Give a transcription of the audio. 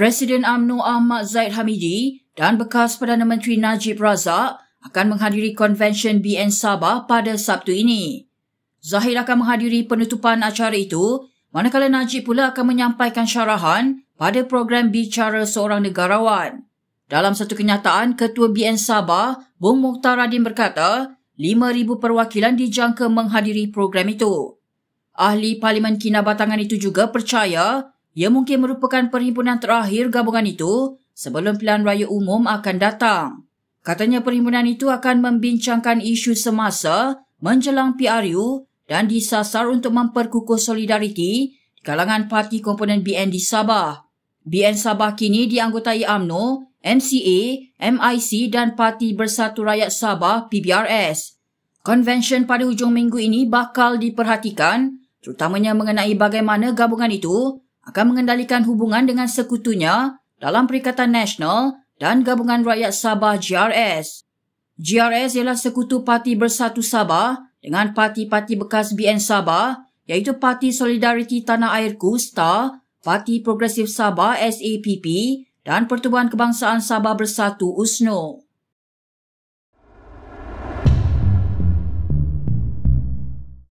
Presiden AMNO Ahmad Zaid Hamidi dan bekas Perdana Menteri Najib Razak akan menghadiri konvensyen BN Sabah pada Sabtu ini. Zahid akan menghadiri penutupan acara itu manakala Najib pula akan menyampaikan syarahan pada program Bicara Seorang Negarawan. Dalam satu kenyataan, Ketua BN Sabah, Bung Mukhtar Radin berkata, 5,000 perwakilan dijangka menghadiri program itu. Ahli Parlimen Kinabatangan itu juga percaya ia mungkin merupakan perhimpunan terakhir gabungan itu sebelum pilihan raya umum akan datang. Katanya perhimpunan itu akan membincangkan isu semasa menjelang PRU dan disasar untuk memperkukuh solidariti di kalangan parti komponen BN di Sabah. BN Sabah kini dianggotai AMNO, MCA, MIC dan Parti Bersatu Rakyat Sabah PBRS. Konvensyen pada hujung minggu ini bakal diperhatikan terutamanya mengenai bagaimana gabungan itu akan mengendalikan hubungan dengan sekutunya dalam Perikatan Nasional dan Gabungan Rakyat Sabah GRS. GRS ialah sekutu Parti Bersatu Sabah dengan parti-parti bekas BN Sabah iaitu Parti Solidariti Tanah Airku STAR, Parti Progresif Sabah SAPP dan Pertubuhan Kebangsaan Sabah Bersatu USNO.